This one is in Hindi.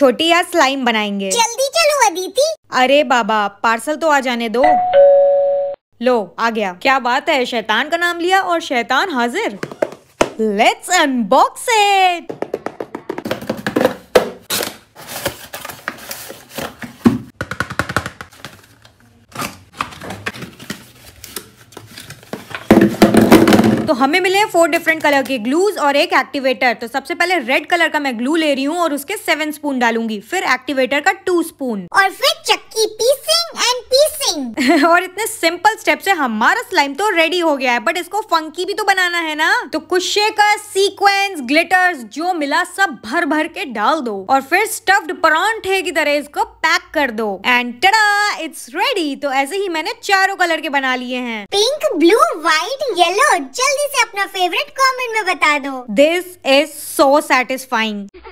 छोटी या स्लाइम बनाएंगे जल्दी चलो अदिति अरे बाबा पार्सल तो आ जाने दो लो आ गया क्या बात है शैतान का नाम लिया और शैतान हाजिर लेट्स अनबॉक्स इट तो हमें मिले हैं फोर डिफरेंट कलर के ग्लूज और एक एक्टिवेटर तो सबसे पहले रेड कलर का मैं ग्लू ले रही हूँ और उसके सेवन स्पून डालूंगी फिर एक्टिवेटर का टू स्पून और फिर चक्की पीसिंग एंड पीसिंग और इतने सिंपल स्टेप से हमारा स्लाइम तो रेडी हो गया है बट इसको फंकी भी तो बनाना है ना तो कुछ का सीक्वेंस ग्लिटर्स जो मिला सब भर भर के डाल दो और फिर स्टफ्ड परांठे की तरह इसको पैक कर दो एंड टडा इट्स रेडी तो ऐसे ही मैंने चारों कलर के बना लिए हैं पिंक ब्लू व्हाइट येलो जल्दी से अपना फेवरेट कमेंट में बता दो दिस इज सो सेटिस्फाइंग